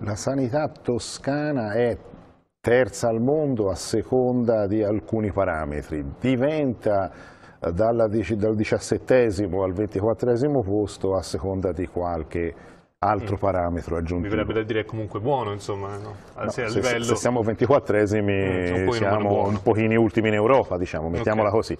La sanità toscana è terza al mondo a seconda di alcuni parametri, diventa eh, dalla, dal diciassettesimo al ventiquattresimo posto a seconda di qualche altro mm. parametro aggiuntivo. Mi verrebbe da dire comunque buono, insomma, no? Eh, no, se, livello... se, siamo ventiquattresimi mm, siamo un pochino ultimi in Europa, diciamo, mettiamola okay. così.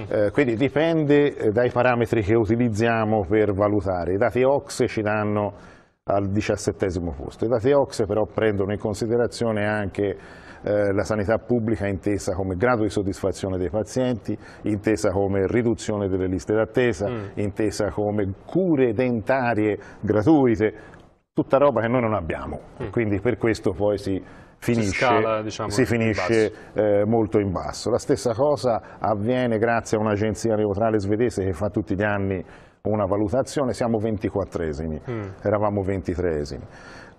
Mm. Eh, quindi dipende dai parametri che utilizziamo per valutare. I dati OX ci danno al diciassettesimo posto. I dati OXE però prendono in considerazione anche eh, la sanità pubblica intesa come grado di soddisfazione dei pazienti, intesa come riduzione delle liste d'attesa, mm. intesa come cure dentarie gratuite, tutta roba che noi non abbiamo, mm. quindi per questo poi si finisce, si scala, diciamo, si finisce in eh, molto in basso. La stessa cosa avviene grazie a un'agenzia neutrale svedese che fa tutti gli anni una valutazione, siamo 24esimi, mm. eravamo 23esimi.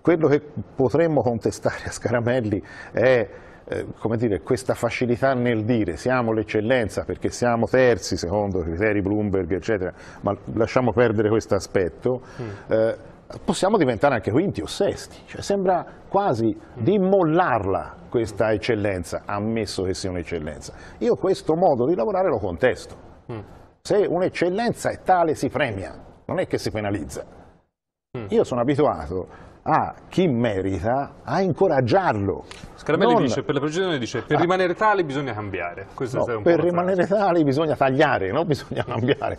Quello che potremmo contestare a Scaramelli è eh, come dire, questa facilità nel dire siamo l'eccellenza perché siamo terzi secondo i criteri Bloomberg, eccetera, ma lasciamo perdere questo aspetto. Mm. Eh, possiamo diventare anche quinti o sesti, cioè sembra quasi mm. di mollarla questa eccellenza, ammesso che sia un'eccellenza. Io questo modo di lavorare lo contesto. Mm. Se un'eccellenza è tale si premia, non è che si penalizza. Mm. Io sono abituato a chi merita a incoraggiarlo. Scarabelli non... dice, per la precisione dice, per ah. rimanere tali bisogna cambiare. No, per rimanere frase. tali bisogna tagliare, non bisogna cambiare,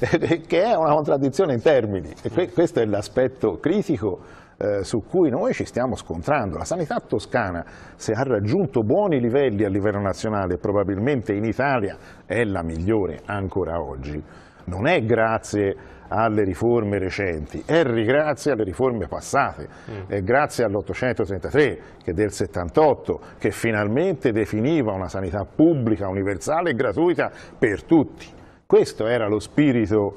che è una contraddizione in termini. E que questo è l'aspetto critico eh, su cui noi ci stiamo scontrando. La sanità toscana, se ha raggiunto buoni livelli a livello nazionale, probabilmente in Italia è la migliore ancora oggi, non è grazie alle riforme recenti, è grazie alle riforme passate, mm. è grazie all'833 che del 78 che finalmente definiva una sanità pubblica, universale e gratuita per tutti. Questo era lo spirito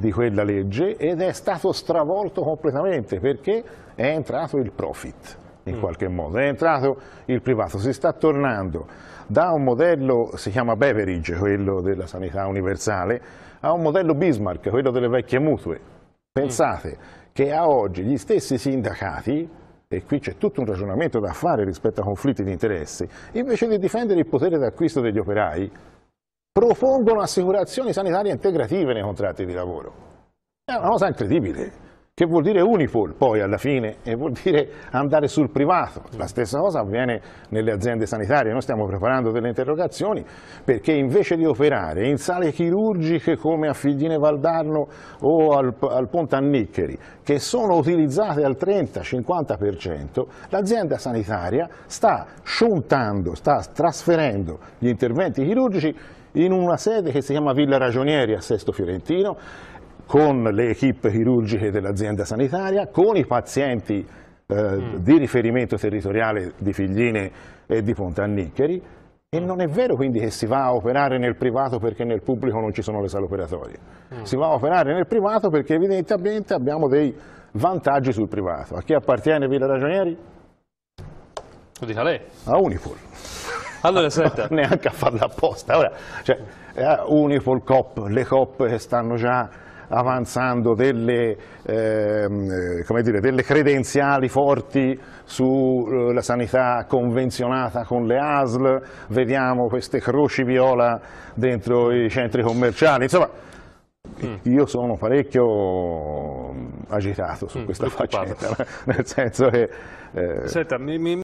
di quella legge ed è stato stravolto completamente perché è entrato il profit in mm. qualche modo, è entrato il privato, si sta tornando da un modello, si chiama Beveridge, quello della sanità universale, a un modello Bismarck, quello delle vecchie mutue. Pensate mm. che a oggi gli stessi sindacati, e qui c'è tutto un ragionamento da fare rispetto a conflitti di interessi, invece di difendere il potere d'acquisto degli operai, propongono assicurazioni sanitarie integrative nei contratti di lavoro. È una cosa incredibile, che vuol dire Unipol poi alla fine e vuol dire andare sul privato. La stessa cosa avviene nelle aziende sanitarie, noi stiamo preparando delle interrogazioni perché invece di operare in sale chirurgiche come a Figline Valdarno o al, al Ponte Anniccheri, che sono utilizzate al 30-50%, l'azienda sanitaria sta sciuntando, sta trasferendo gli interventi chirurgici in una sede che si chiama Villa Ragionieri a Sesto Fiorentino, con le equip chirurgiche dell'azienda sanitaria, con i pazienti eh, mm. di riferimento territoriale di Figline e di Pontanniccheri, e mm. non è vero quindi che si va a operare nel privato perché nel pubblico non ci sono le sale operatorie. Mm. Si va a operare nel privato perché evidentemente abbiamo dei vantaggi sul privato. A chi appartiene Villa Ragionieri? Lo dica lei. A Unipol. Allora, senta. neanche a farla apposta. Ora, cioè, eh, Unipol Cop, le coppe stanno già avanzando delle, ehm, eh, dire, delle, credenziali forti sulla sanità convenzionata con le ASL, vediamo queste croci viola dentro i centri commerciali, insomma mm. io sono parecchio mm, agitato su mm, questa faccenda, nel senso che... Eh... Senta, mi, mi...